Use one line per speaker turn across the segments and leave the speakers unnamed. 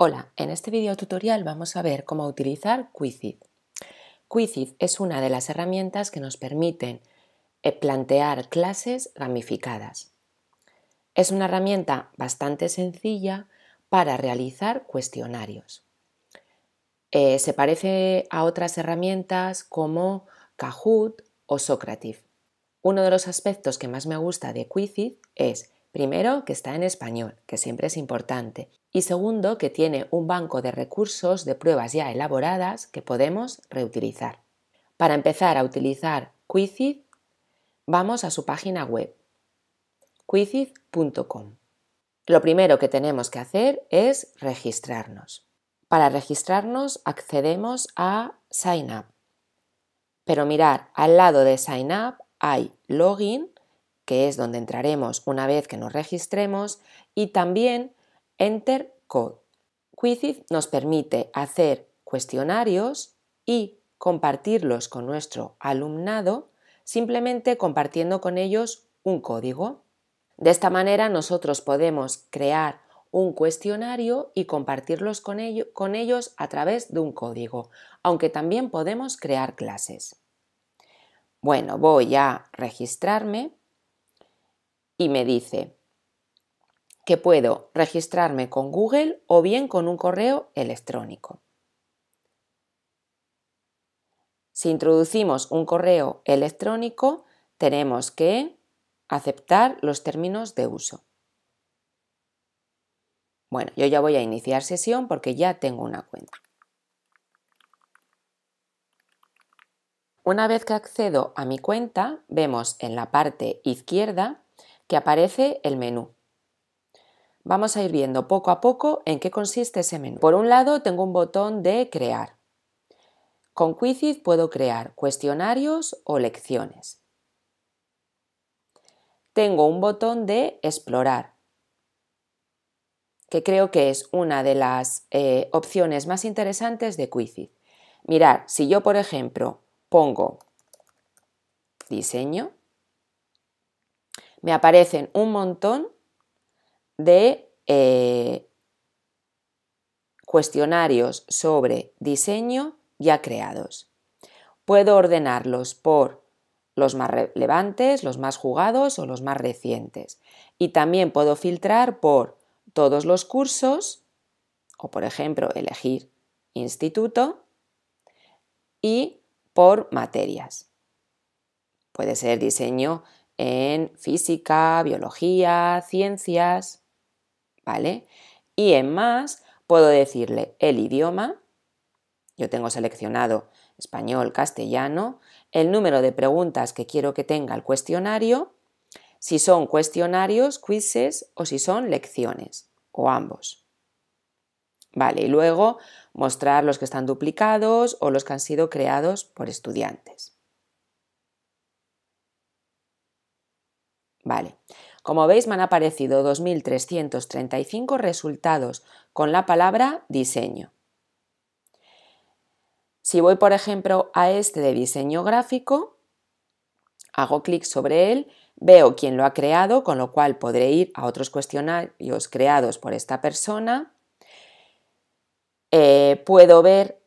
Hola, en este video tutorial vamos a ver cómo utilizar Quizit. Quizit es una de las herramientas que nos permiten eh, plantear clases ramificadas. Es una herramienta bastante sencilla para realizar cuestionarios. Eh, se parece a otras herramientas como Kahoot o Socrative. Uno de los aspectos que más me gusta de Quizit es Primero, que está en español, que siempre es importante. Y segundo, que tiene un banco de recursos de pruebas ya elaboradas que podemos reutilizar. Para empezar a utilizar Quizid, vamos a su página web, quizid.com. Lo primero que tenemos que hacer es registrarnos. Para registrarnos accedemos a Sign Up. Pero mirar, al lado de Sign Up hay Login que es donde entraremos una vez que nos registremos, y también Enter Code. Quizit nos permite hacer cuestionarios y compartirlos con nuestro alumnado, simplemente compartiendo con ellos un código. De esta manera nosotros podemos crear un cuestionario y compartirlos con, ellos a través de un código, aunque también podemos crear clases. Bueno, voy a registrarme y me dice que puedo registrarme con Google o bien con un correo electrónico. Si introducimos un correo electrónico, tenemos que aceptar los términos de uso. Bueno, yo ya voy a iniciar sesión porque ya tengo una cuenta. Una vez que accedo a mi cuenta, vemos en la parte izquierda que aparece el menú. Vamos a ir viendo poco a poco en qué consiste ese menú. Por un lado tengo un botón de crear. Con Quizizz puedo crear cuestionarios o lecciones. Tengo un botón de explorar, que creo que es una de las eh, opciones más interesantes de Quizizz. Mirar, si yo por ejemplo pongo diseño, me aparecen un montón de eh, cuestionarios sobre diseño ya creados. Puedo ordenarlos por los más relevantes, los más jugados o los más recientes. Y también puedo filtrar por todos los cursos o, por ejemplo, elegir instituto y por materias. Puede ser diseño en física, biología, ciencias, ¿vale? Y en más puedo decirle el idioma, yo tengo seleccionado español, castellano, el número de preguntas que quiero que tenga el cuestionario, si son cuestionarios, quizzes o si son lecciones, o ambos. Vale, y luego mostrar los que están duplicados o los que han sido creados por estudiantes. Vale. Como veis, me han aparecido 2.335 resultados con la palabra diseño. Si voy, por ejemplo, a este de diseño gráfico, hago clic sobre él, veo quién lo ha creado, con lo cual podré ir a otros cuestionarios creados por esta persona. Eh, puedo ver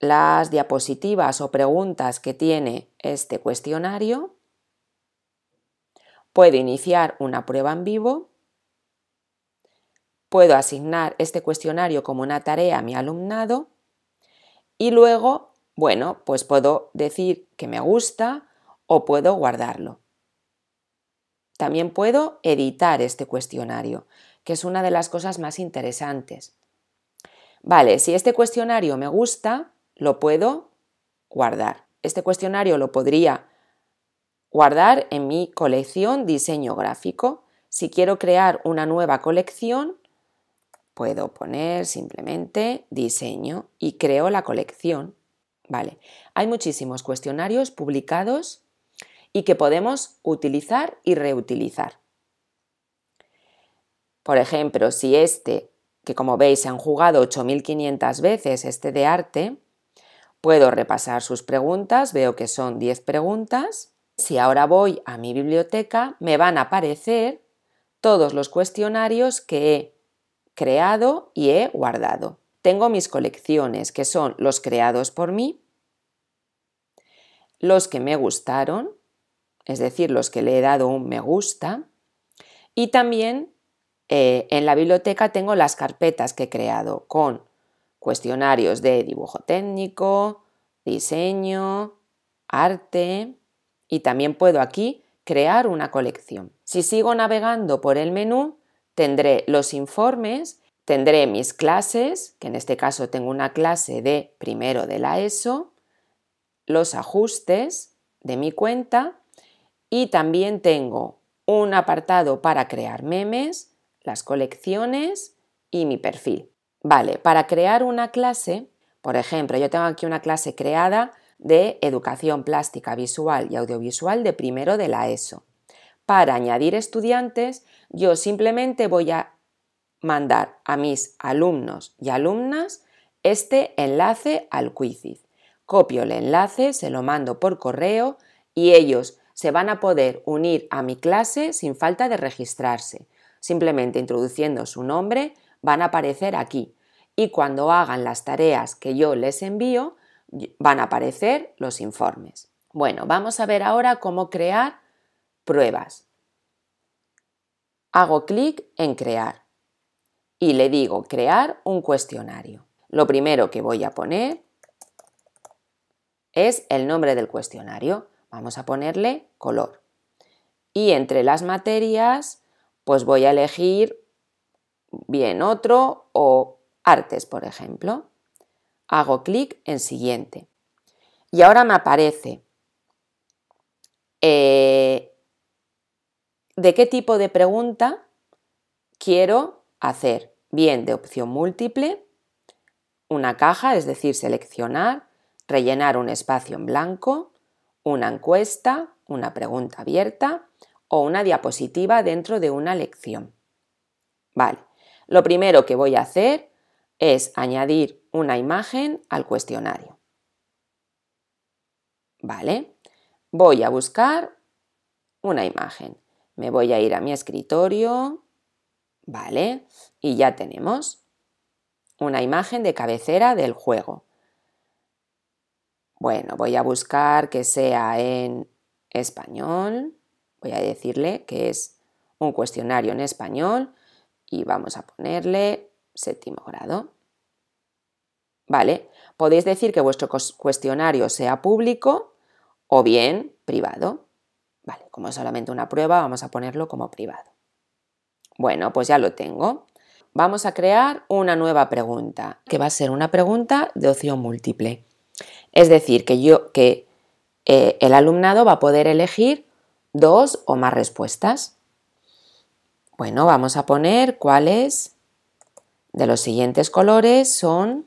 las diapositivas o preguntas que tiene este cuestionario Puedo iniciar una prueba en vivo. Puedo asignar este cuestionario como una tarea a mi alumnado. Y luego, bueno, pues puedo decir que me gusta o puedo guardarlo. También puedo editar este cuestionario, que es una de las cosas más interesantes. Vale, si este cuestionario me gusta, lo puedo guardar. Este cuestionario lo podría guardar en mi colección diseño gráfico. Si quiero crear una nueva colección, puedo poner simplemente diseño y creo la colección. Vale, hay muchísimos cuestionarios publicados y que podemos utilizar y reutilizar. Por ejemplo, si este, que como veis se han jugado 8.500 veces, este de arte, puedo repasar sus preguntas, veo que son 10 preguntas, si ahora voy a mi biblioteca, me van a aparecer todos los cuestionarios que he creado y he guardado. Tengo mis colecciones, que son los creados por mí, los que me gustaron, es decir, los que le he dado un me gusta, y también eh, en la biblioteca tengo las carpetas que he creado con cuestionarios de dibujo técnico, diseño, arte, y también puedo aquí crear una colección. Si sigo navegando por el menú, tendré los informes, tendré mis clases, que en este caso tengo una clase de primero de la ESO, los ajustes de mi cuenta y también tengo un apartado para crear memes, las colecciones y mi perfil. Vale, para crear una clase, por ejemplo, yo tengo aquí una clase creada de educación plástica visual y audiovisual de primero de la ESO. Para añadir estudiantes, yo simplemente voy a mandar a mis alumnos y alumnas este enlace al Quizizz. Copio el enlace, se lo mando por correo y ellos se van a poder unir a mi clase sin falta de registrarse. Simplemente introduciendo su nombre van a aparecer aquí y cuando hagan las tareas que yo les envío, van a aparecer los informes. Bueno, vamos a ver ahora cómo crear pruebas. Hago clic en crear y le digo crear un cuestionario. Lo primero que voy a poner es el nombre del cuestionario. Vamos a ponerle color. Y entre las materias, pues voy a elegir bien otro o artes, por ejemplo. Hago clic en siguiente. Y ahora me aparece eh, de qué tipo de pregunta quiero hacer. Bien, de opción múltiple, una caja, es decir, seleccionar, rellenar un espacio en blanco, una encuesta, una pregunta abierta o una diapositiva dentro de una lección. Vale, lo primero que voy a hacer es añadir una imagen al cuestionario. Vale, voy a buscar una imagen. Me voy a ir a mi escritorio. Vale, y ya tenemos una imagen de cabecera del juego. Bueno, voy a buscar que sea en español. Voy a decirle que es un cuestionario en español y vamos a ponerle séptimo grado. ¿Vale? Podéis decir que vuestro cuestionario sea público o bien privado. Vale, como es solamente una prueba, vamos a ponerlo como privado. Bueno, pues ya lo tengo. Vamos a crear una nueva pregunta, que va a ser una pregunta de opción múltiple. Es decir, que, yo, que eh, el alumnado va a poder elegir dos o más respuestas. Bueno, vamos a poner cuál es de los siguientes colores son...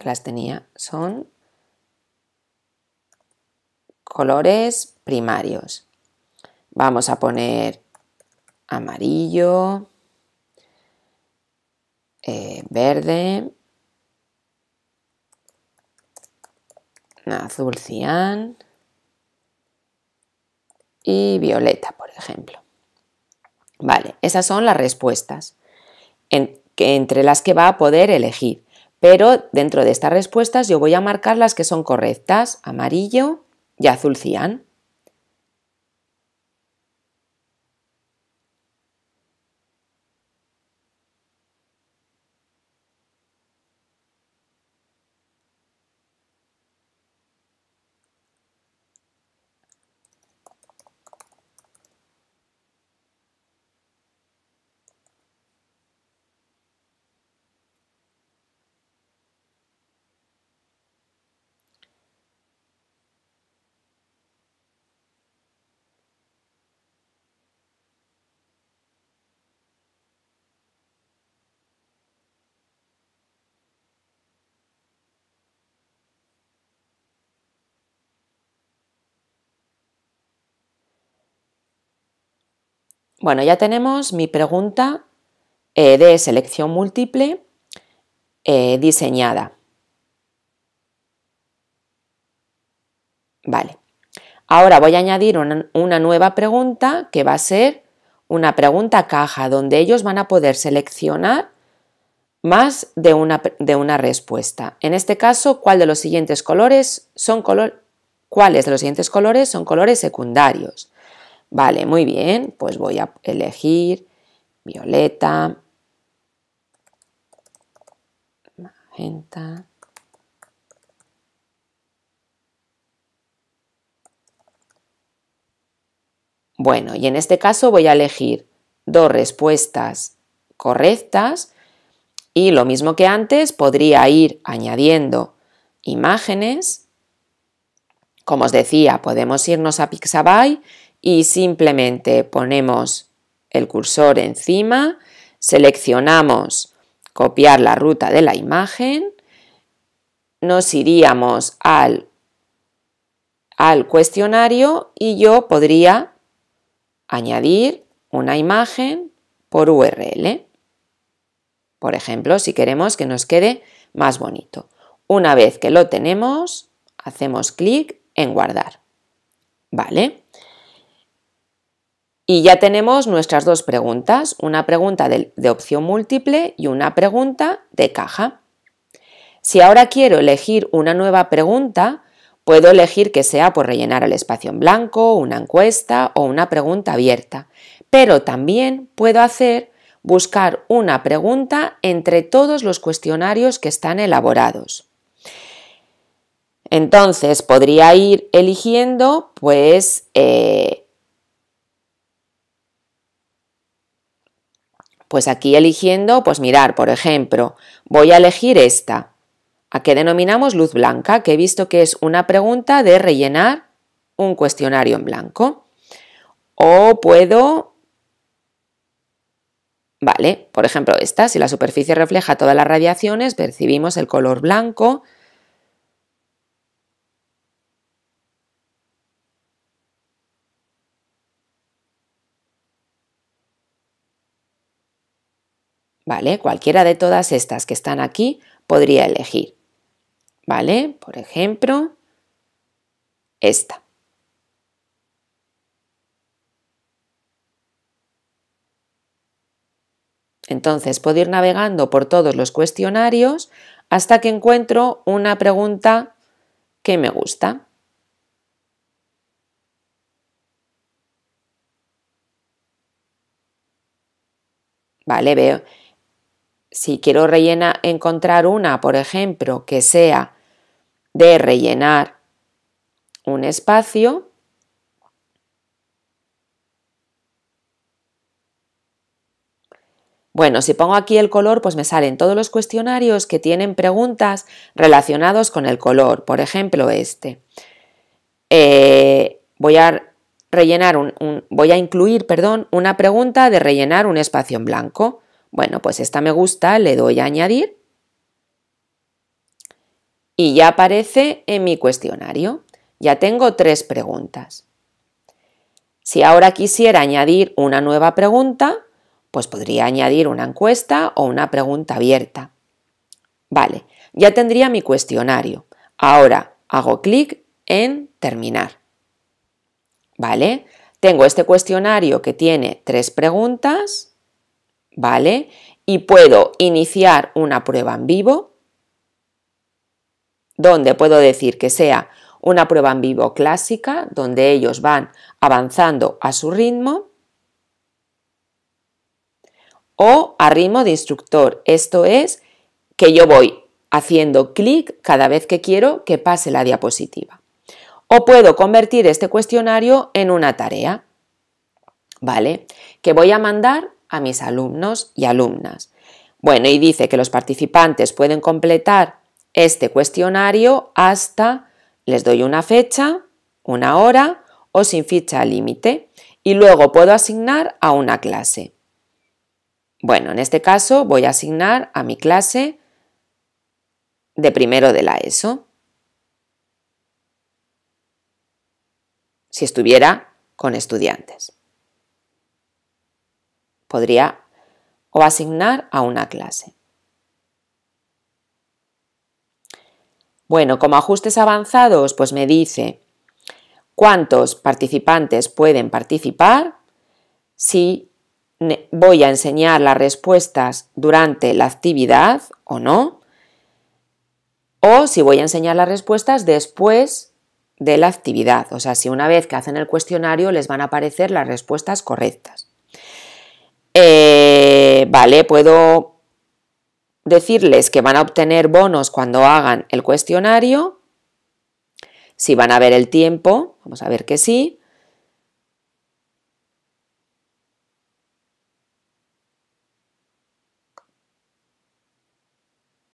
las tenía. Son colores primarios. Vamos a poner amarillo, eh, verde, azul cian y violeta, por ejemplo. Vale, esas son las respuestas entre las que va a poder elegir. Pero dentro de estas respuestas yo voy a marcar las que son correctas, amarillo y azul cian. Bueno, ya tenemos mi pregunta eh, de selección múltiple eh, diseñada. Vale. Ahora voy a añadir una, nueva pregunta que va a ser una pregunta caja, donde ellos van a poder seleccionar más de una, de una respuesta. En este caso, ¿cuál de los siguientes colores son ¿cuáles de los siguientes colores son colores secundarios? Vale, muy bien, pues voy a elegir violeta, magenta. Bueno, y en este caso voy a elegir dos respuestas correctas y lo mismo que antes podría ir añadiendo imágenes. Como os decía, podemos irnos a Pixabay y simplemente ponemos el cursor encima, seleccionamos copiar la ruta de la imagen, nos iríamos al, al cuestionario y yo podría añadir una imagen por URL. Por ejemplo, si queremos que nos quede más bonito. Una vez que lo tenemos, hacemos clic en guardar. ¿Vale? Y ya tenemos nuestras dos preguntas, una pregunta de, opción múltiple y una pregunta de caja. Si ahora quiero elegir una nueva pregunta, puedo elegir que sea por rellenar el espacio en blanco, una encuesta o una pregunta abierta, pero también puedo hacer buscar una pregunta entre todos los cuestionarios que están elaborados. Entonces podría ir eligiendo pues eh, Pues aquí eligiendo, pues mirar, por ejemplo, voy a elegir esta, a que denominamos luz blanca, que he visto que es una pregunta de rellenar un cuestionario en blanco. O puedo Vale, por ejemplo esta, si la superficie refleja todas las radiaciones, percibimos el color blanco ¿vale? Cualquiera de todas estas que están aquí podría elegir, ¿vale? Por ejemplo, esta. Entonces puedo ir navegando por todos los cuestionarios hasta que encuentro una pregunta que me gusta. Vale, veo si quiero rellenar, encontrar una, por ejemplo, que sea de rellenar un espacio, Bueno, si pongo aquí el color, pues me salen todos los cuestionarios que tienen preguntas relacionados con el color. Por ejemplo, este. Eh, voy a rellenar voy a incluir, perdón, una pregunta de rellenar un espacio en blanco. Bueno, pues esta me gusta, le doy a añadir y ya aparece en mi cuestionario. Ya tengo tres preguntas. Si ahora quisiera añadir una nueva pregunta, pues podría añadir una encuesta o una pregunta abierta. Vale, ya tendría mi cuestionario. Ahora hago clic en terminar. Vale, tengo este cuestionario que tiene tres preguntas ¿vale? Y puedo iniciar una prueba en vivo, donde puedo decir que sea una prueba en vivo clásica, donde ellos van avanzando a su ritmo, o a ritmo de instructor, esto es que yo voy haciendo clic cada vez que quiero que pase la diapositiva. O puedo convertir este cuestionario en una tarea, ¿vale? Que voy a mandar a mis alumnos y alumnas. Bueno, y dice que los participantes pueden completar este cuestionario hasta, les doy una fecha, una hora o sin ficha límite, y luego puedo asignar a una clase. Bueno, en este caso voy a asignar a mi clase de primero de la ESO. Si estuviera con estudiantes podría o asignar a una clase. Bueno, como ajustes avanzados, pues me dice cuántos participantes pueden participar, si voy a enseñar las respuestas durante la actividad o no, o si voy a enseñar las respuestas después de la actividad, o sea, si una vez que hacen el cuestionario les van a aparecer las respuestas correctas. Eh, vale, puedo decirles que van a obtener bonos cuando hagan el cuestionario. Si van a ver el tiempo, vamos a ver que sí.